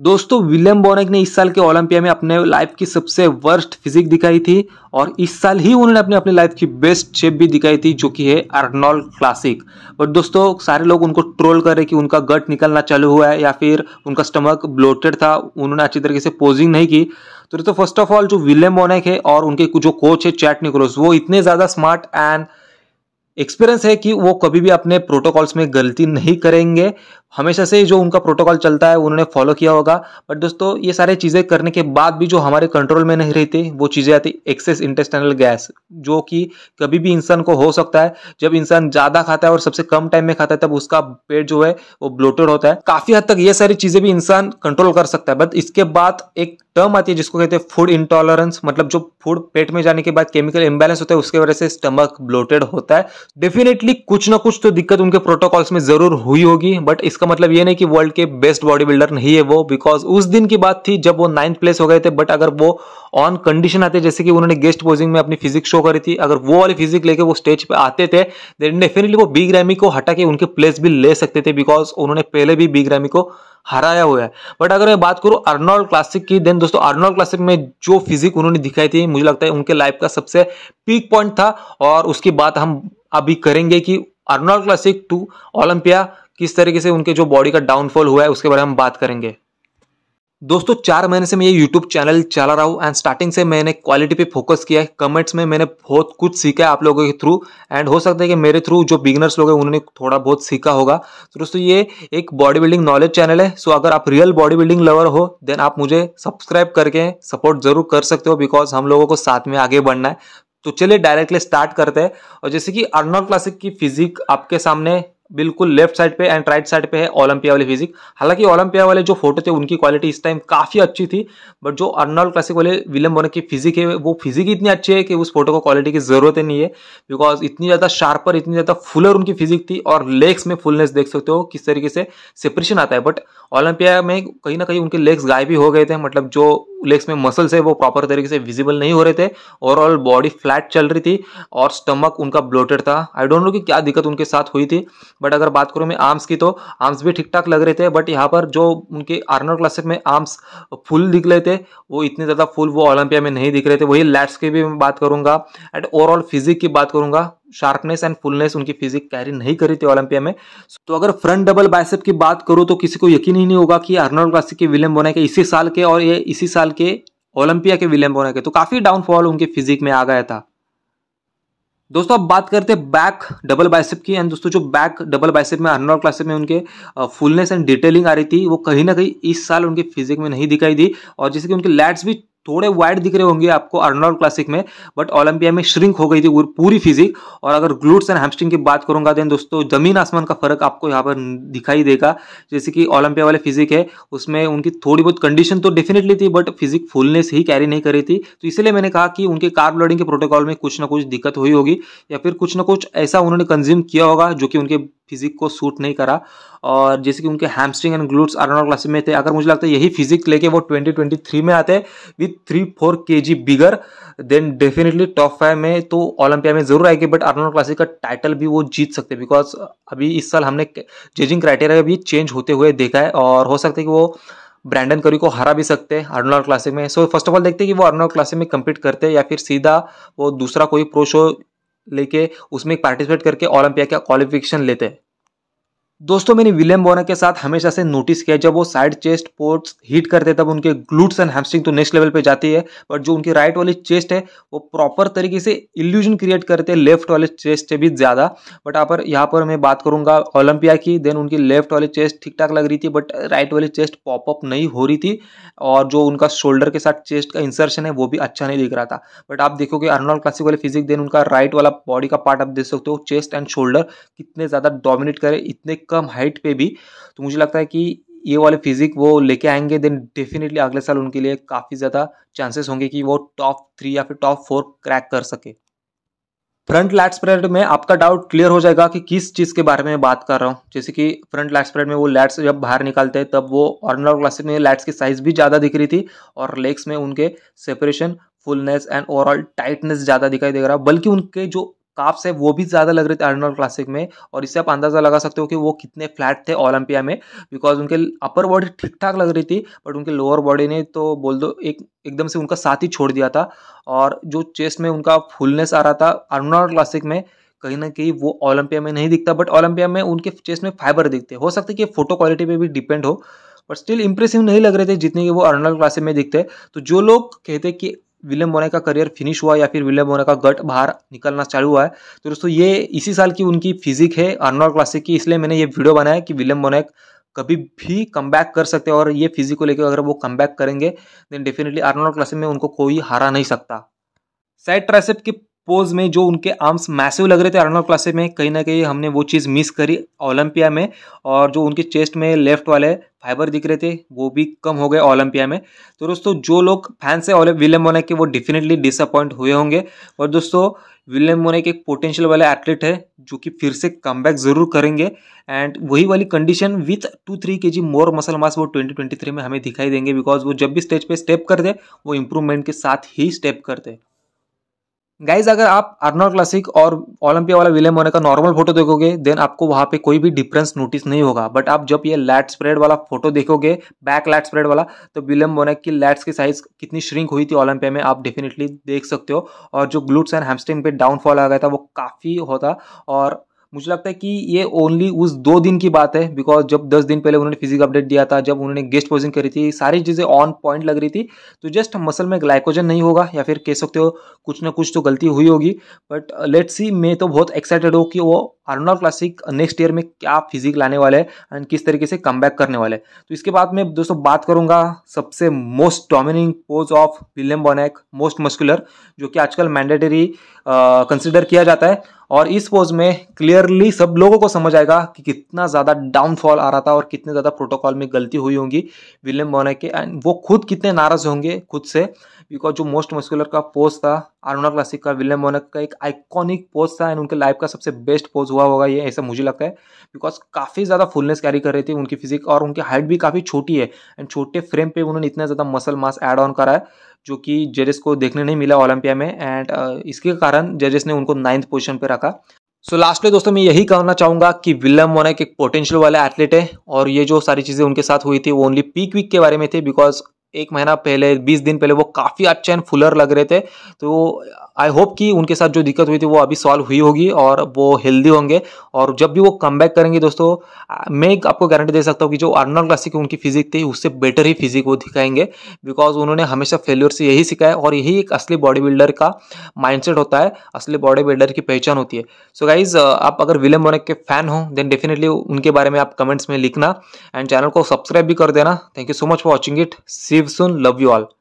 दोस्तों विलियम बोनेक ने इस साल के ओलंपिया में अपने लाइफ की सबसे वर्स्ट फिजिक दिखाई थी और इस साल ही उन्होंने अपने अपने लाइफ की बेस्ट शेप भी दिखाई थी जो कि है अर्नॉल क्लासिक बट दोस्तों सारे लोग उनको ट्रोल कर रहे कि उनका गट निकलना चालू हुआ है या फिर उनका स्टमक ब्लोटेड था उन्होंने अच्छी तरीके से पोजिंग नहीं की तो दोस्तों फर्स्ट ऑफ ऑल जो विलियम बोनेक है और उनके जो कोच है चैट निकोलस वो इतने ज़्यादा स्मार्ट एंड एक्सपीरियंस है कि वो कभी भी अपने प्रोटोकॉल्स में गलती नहीं करेंगे हमेशा से जो उनका प्रोटोकॉल चलता है उन्होंने फॉलो किया होगा बट दोस्तों ये सारे चीज़ें करने के बाद भी जो हमारे कंट्रोल में नहीं रहती वो चीज़ें आती एक्सेस इंटेस्टाइनल गैस जो कि कभी भी इंसान को हो सकता है जब इंसान ज़्यादा खाता है और सबसे कम टाइम में खाता है तब उसका पेट जो है वो ब्लोटेड होता है काफ़ी हद तक ये सारी चीज़ें भी इंसान कंट्रोल कर सकता है बट इसके बाद एक टर्म आती है जिसको कहते हैं फूड इंटॉलरेंस मतलब जो फूड पेट में जाने के बाद केमिकल इम्बेलेंस होता है उसके वजह से स्टमक ब्लोटेड होता है डेफिनेटली कुछ ना कुछ तो दिक्कत उनके प्रोटोकॉल्स में ज़रूर हुई होगी बट इस इसका मतलब ये नहीं कि वर्ल्ड के बेस्ट बॉडी बिल्डर नहीं है वो बिकॉज उस दिन की बात थी जब वो नाइन्थ प्लेस हो गए थे बट अगर वो ऑन कंडीशन आते जैसे कि उन्होंने गेस्ट पोजिंग में अपनी फिजिक्स शो करी थी अगर वो वाली फिजिक लेके वो स्टेज पे आते थे देन डेफिनेटली वो बी रैमी को हटा के उनके प्लेस भी ले सकते थे बिकॉज उन्होंने पहले भी बी रैमी को हराया हुआ है बट अगर मैं बात करूँ अर्नॉल्ड क्लासिक की देन दोस्तों अर्नॉल्ड क्लासिक में जो फिजिक उन्होंने दिखाई थी मुझे लगता है उनके लाइफ का सबसे पीक पॉइंट था और उसकी बात हम अभी करेंगे कि अर्नॉल्ड क्लासिक टू ओलंपिया किस तरीके से उनके जो बॉडी का डाउनफॉल हुआ है उसके बारे में हम बात करेंगे दोस्तों चार महीने से मैं ये यूट्यूब चैनल चला रहा हूँ एंड स्टार्टिंग से मैंने क्वालिटी पे फोकस किया है कमेंट्स में मैंने बहुत कुछ सीखा है आप लोगों के थ्रू एंड हो सकता है कि मेरे थ्रू जो बिगनर्स लोग हैं उन्होंने थोड़ा बहुत सीखा होगा तो दोस्तों ये एक बॉडी बिल्डिंग नॉलेज चैनल है सो अगर आप रियल बॉडी बिल्डिंग लवर हो देन आप मुझे सब्सक्राइब करके सपोर्ट जरूर कर सकते हो बिकॉज हम लोगों को साथ में आगे बढ़ना है तो चलिए डायरेक्टली स्टार्ट करते हैं और जैसे कि अर्नॉल क्लासिक की फिजिक आपके सामने बिल्कुल लेफ्ट साइड पे एंड राइट साइड पे है ओलंपिया वाले फिजिक हालांकि ओलंपिया वाले जो फोटो थे उनकी क्वालिटी इस टाइम काफ़ी अच्छी थी बट जो अर्नॉल क्लासिक वाले विलियम बोनर की फिजिक है वो फिजिक इतनी अच्छी है कि उस फोटो को क्वालिटी की जरूरत ही नहीं है बिकॉज इतनी ज़्यादा शार्पर इतनी ज़्यादा फुलर उनकी फिजिक थी और लेग्स में फुलनेस देख सकते हो किस तरीके से सेपरेशन आता है बट ओलंपिया में कहीं ना कहीं उनके लेग्स गायब भी हो गए थे मतलब जो लेग्स में मसल्स है वो प्रॉपर तरीके से विजिबल नहीं हो रहे थे ओवरऑल बॉडी फ्लैट चल रही थी और स्टमक उनका ब्लोटेड था आई डोंट नो कि क्या दिक्कत उनके साथ हुई थी बट अगर बात करूँ मैं आर्म्स की तो आर्म्स भी ठीक ठाक लग रहे थे बट यहाँ पर जो उनके आर्नर क्लासेस में आर्म्स फुल दिख रहे थे वो इतने ज़्यादा फुल वो ओलंपिया में नहीं दिख रहे थे वही लैट्स की भी मैं बात करूँगा एंड ओवरऑल फिजिक की बात करूँगा शार्पनेस एंड फुलनेस उनकी फिजिक कैरी नहीं करी थी ओलंपिया में तो अगर फ्रंट डबल बाइसेप की बात करो तो किसी को यकीन ही नहीं होगा कि आर्नोल्ड क्लासिक के विलियम बोने के इसी साल के और ये इसी साल के ओलंपिया के विलियम बोने के तो काफ़ी डाउनफॉल उनके फिजिक में आ गया था दोस्तों अब बात करते हैं बैक डबल बाइसेप की एंड दोस्तों जो बैक डबल बाइसेप में अर्नॉल्ड क्लासिक में उनके फुलनेस एंड डिटेलिंग आ रही थी वो कहीं ना कहीं इस साल उनके फिजिक में नहीं दिखाई दी और जैसे कि उनके लैट्स भी थोड़े वाइड दिख रहे होंगे आपको अर्नॉल क्लासिक में बट ओलंपिया में श्रिंक हो गई थी पूरी फिजिक और अगर ग्लूट्स एंड हैमस्ट्रिंग की बात करूंगा देन दोस्तों जमीन आसमान का फर्क आपको यहाँ पर दिखाई देगा जैसे कि ओलंपिया वाले फिजिक है उसमें उनकी थोड़ी बहुत कंडीशन तो डेफिनेटली थी बट फिजिक फुलनेस ही कैरी नहीं करी थी तो इसलिए मैंने कहा कि उनके कार्ब लोडिंग के प्रोटोकॉल में कुछ ना कुछ दिक्कत हुई होगी या फिर कुछ ना कुछ ऐसा उन्होंने कंज्यूम किया होगा जो कि उनके फिजिक को सूट नहीं करा और जैसे कि उनके hamstring and glutes Arnold Classic में थे अगर मुझे लगता है यही फिजिक लेके वो 2023 में आते with three four K G bigger then definitely top five में तो ओलंपिया में जरूर आएगी बट आरनॉल क्लासिक का टाइटल भी वो जीत सकते हैं बिकॉज अभी इस साल हमने जजिंग क्राइटेरिया भी चेंज होते हुए देखा है और हो सकता है कि वो ब्रैंडन करी को हरा भी सकते हैं अर्नोल क्लासिक में सो फर्स्ट ऑफ ऑल देखते हैं कि वो अर्नोल क्लासिक में कम्पीट करते हैं या फिर सीधा वो दूसरा कोई प्रो शो लेके उसमें पार्टिसिपेट करके ओलंपिया का क्वालिफिकेशन लेते हैं दोस्तों मैंने विलियम बोनर के साथ हमेशा से नोटिस किया जब वो साइड चेस्ट पोर्ट्स हिट करते तब उनके ग्लूट्स एंड हैमस्ट्रिंग तो नेक्स्ट लेवल पे जाती है बट जो उनकी राइट वाली चेस्ट है वो प्रॉपर तरीके से इल्यूजन क्रिएट करते हैं लेफ्ट वाले चेस्ट से भी ज़्यादा बट यहाँ पर यहाँ पर मैं बात करूंगा ओलंपिया की देन उनकी लेफ्ट वाली चेस्ट ठीक ठाक लग रही थी बट राइट वाली चेस्ट पॉपअप नहीं हो रही थी और जो उनका शोल्डर के साथ चेस्ट का इंसर्शन है वो भी अच्छा नहीं दिख रहा था बट आप देखोगे अर्नॉल क्लासिक वाले फिजिक देन उनका राइट वाला बॉडी का पार्ट आप देख सकते हो चेस्ट एंड शोल्डर कितने ज़्यादा डोमिनेट करे इतने कम हाइट पे भी तो मुझे लगता है कि ये वाले फिजिक वो लेके आएंगे देन डेफिनेटली अगले साल उनके लिए काफ़ी ज़्यादा चांसेस होंगे कि वो टॉप थ्री या फिर टॉप फोर क्रैक कर सके फ्रंट लैट स्प्रेड में आपका डाउट क्लियर हो जाएगा कि किस चीज़ के बारे में बात कर रहा हूँ जैसे कि फ्रंट लैट स्प्रेड में वो लैट्स जब बाहर निकालते हैं तब वो ऑर्नर क्लासेस में लैट्स की साइज भी ज़्यादा दिख रही थी और लेग्स में उनके separation fullness and overall tightness ज़्यादा दिखाई दे रहा बल्कि उनके जो काप्स है वो भी ज़्यादा लग रहे थे अर्नोल्ड क्लासिक में और इससे आप अंदाज़ा लगा सकते हो कि वो कितने फ्लैट थे ओलंपिया में बिकॉज उनके अपर बॉडी ठीक ठाक लग रही थी बट उनके लोअर बॉडी ने तो बोल दो एक एकदम से उनका साथ ही छोड़ दिया था और जो चेस्ट में उनका फुलनेस आ रहा था अर्नोल्ड क्लासिक में कहीं ना कहीं वो ओलंपिया में नहीं दिखता बट ओलंपिया में उनके चेस्ट में फाइबर दिखते हो सकता है कि फोटो क्वालिटी पर भी डिपेंड हो बट स्टिल इंप्रेसिव नहीं लग रहे थे जितने कि वो अर्नल क्लासिक में दिखते तो जो लोग कहते कि विलियम बोने का करियर फिनिश हुआ या फिर विलियम बोने का गट बाहर निकलना चालू हुआ है तो दोस्तों ये इसी साल की उनकी फिजिक है अर्नॉल्ड क्लासिक की इसलिए मैंने ये वीडियो बनाया कि विलियम बोनेक कभी भी कम कर सकते हैं और ये फिजिक को लेकर अगर वो कम करेंगे देन डेफिनेटली आर्नोल्ड क्लासिक में उनको कोई हारा नहीं सकता साइड ट्राइसेप की पोज में जो उनके आर्म्स मैसिव लग रहे थे अर्नोल क्लासे में कहीं ना कहीं हमने वो चीज़ मिस करी ओलंपिया में और जो उनके चेस्ट में लेफ्ट वाले फाइबर दिख रहे थे वो भी कम हो गए ओलंपिया में तो दोस्तों जो लोग फैंस से विलियम मोने के वो डेफिनेटली डिसअपॉइंट हुए होंगे और दोस्तों विलियम मोने के एक पोटेंशियल वाले एथलीट है जो कि फिर से कम ज़रूर करेंगे एंड वही वाली कंडीशन विथ टू थ्री के जी मोर मसल मास वो ट्वेंटी में हमें दिखाई देंगे बिकॉज वो जब भी स्टेज पर स्टेप करते वो इम्प्रूवमेंट के साथ ही स्टेप करते गाइज अगर आप अर्नोल क्लासिक और ओलंपिया वाला विलियम होने का नॉर्मल फोटो देखोगे देन आपको वहां पे कोई भी डिफरेंस नोटिस नहीं होगा बट आप जब ये लैट स्प्रेड वाला फोटो देखोगे बैक लैट स्प्रेड वाला तो विलियम बोने की लैट्स की साइज कितनी श्रिंक हुई थी ओलंपिया में आप डेफिनेटली देख सकते हो और जो ग्लूट्स एंड हैमस्ट्रिंग पे डाउनफॉल आ गया था वो काफ़ी होता और मुझे लगता है कि ये ओनली उस दो दिन की बात है बिकॉज जब दस दिन पहले उन्होंने फिजिक अपडेट दिया था जब उन्होंने गेस्ट पोजिंग करी थी सारी चीज़ें ऑन पॉइंट लग रही थी तो जस्ट मसल में ग्लाइकोजन नहीं होगा या फिर कह सकते हो कुछ ना कुछ तो गलती हुई होगी बट लेट्स सी मैं तो बहुत एक्साइटेड हूँ कि वो अर्नॉल क्लासिक नेक्स्ट ईयर में क्या फिजिक लाने वाले हैं एंड किस तरीके से कम करने वाले हैं तो इसके बाद मैं दोस्तों बात करूंगा सबसे most dominating pose of William Bonac most muscular जो कि आजकल मैंडेटरी कंसिडर किया जाता है और इस पोज में क्लियरली सब लोगों को समझ आएगा कि कितना ज़्यादा डाउनफॉल आ रहा था और कितने ज़्यादा प्रोटोकॉल में गलती हुई होंगी विलियम बोने के एंड वो खुद कितने नाराज़ होंगे खुद से बिकॉज जो मोस्ट मस्कुलर का पोज था अरुणा क्लासिक का विलियम मोनक का एक आइकॉनिक पोज था एंड उनके लाइफ का सबसे बेस्ट पोज हुआ होगा ये ऐसा मुझे लगता है बिकॉज काफ़ी ज़्यादा फुलनेस कैरी कर रही थी उनकी फिजिक और उनकी हाइट भी काफ़ी छोटी है एंड छोटे फ्रेम पे उन्होंने इतना ज़्यादा मसल मास एड ऑन करा है जो कि जजेस को देखने नहीं मिला ओलंपिया में एंड uh, इसके कारण जजेस ने उनको नाइन्थ पोजिशन पर रखा सो so, लास्ट में दोस्तों मैं यही कहना चाहूँगा कि विलियम मोनक एक पोटेंशियल वाले एथलीट है और ये जो सारी चीज़ें उनके साथ हुई थी वो ओनली पीक वीक के बारे में थे बिकॉज एक महीना पहले बीस दिन पहले वो काफ़ी अच्छे एंड फुलर लग रहे थे तो आई होप कि उनके साथ जो दिक्कत हुई थी वो अभी सॉल्व हुई होगी और वो हेल्दी होंगे और जब भी वो कम करेंगे दोस्तों मैं एक आपको गारंटी दे सकता हूँ कि जो अर्नल क्लासिक उनकी फिजिक थी उससे बेटर ही फिजिक वो दिखाएंगे बिकॉज उन्होंने हमेशा फेल्योर से यही सिखाया और यही एक असली बॉडी बिल्डर का माइंडसेट होता है असली बॉडी बिल्डर की पहचान होती है सो so गाइज आप अगर विलियम मोनिक के फैन हो देन डेफिनेटली उनके बारे में आप कमेंट्स में लिखना एंड चैनल को सब्सक्राइब भी कर देना thank you so much for watching it see you soon love you all